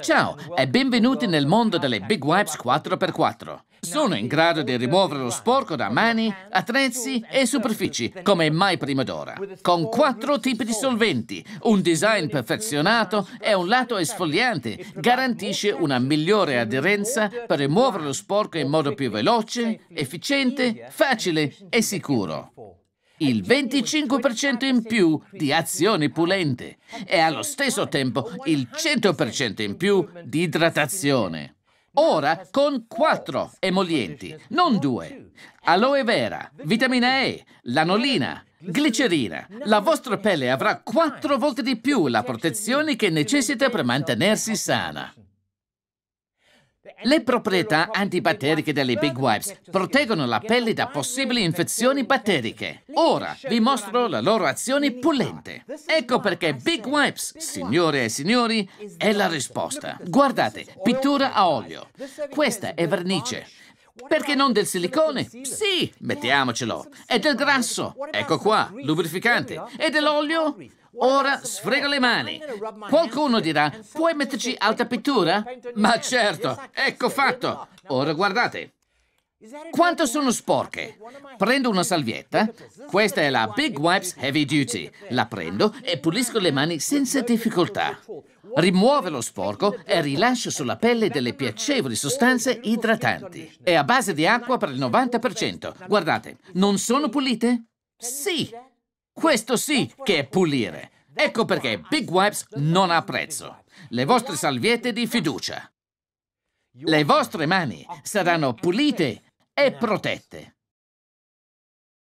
Ciao e benvenuti nel mondo delle Big Wipes 4x4. Sono in grado di rimuovere lo sporco da mani, attrezzi e superfici, come mai prima d'ora. Con quattro tipi di solventi, un design perfezionato e un lato esfoliante, garantisce una migliore aderenza per rimuovere lo sporco in modo più veloce, efficiente, facile e sicuro il 25% in più di azioni pulente e allo stesso tempo il 100% in più di idratazione. Ora con 4 emolienti, non due. Aloe vera, vitamina E, lanolina, glicerina. La vostra pelle avrà 4 volte di più la protezione che necessita per mantenersi sana. Le proprietà antibatteriche delle Big Wipes proteggono la pelle da possibili infezioni batteriche. Ora vi mostro la loro azione pulente. Ecco perché Big Wipes, signore e signori, è la risposta. Guardate, pittura a olio. Questa è vernice. Perché non del silicone? Sì, mettiamocelo. E del grasso? Ecco qua, lubrificante. E dell'olio? Ora sfrega le mani. Qualcuno dirà, puoi metterci alta pittura? Ma certo, ecco fatto. Ora guardate. Quanto sono sporche? Prendo una salvietta, questa è la Big Wipes Heavy Duty, la prendo e pulisco le mani senza difficoltà. Rimuove lo sporco e rilascio sulla pelle delle piacevoli sostanze idratanti. È a base di acqua per il 90%. Guardate, non sono pulite? Sì, questo sì che è pulire. Ecco perché Big Wipes non ha prezzo. Le vostre salviette di fiducia. Le vostre mani saranno pulite e protette.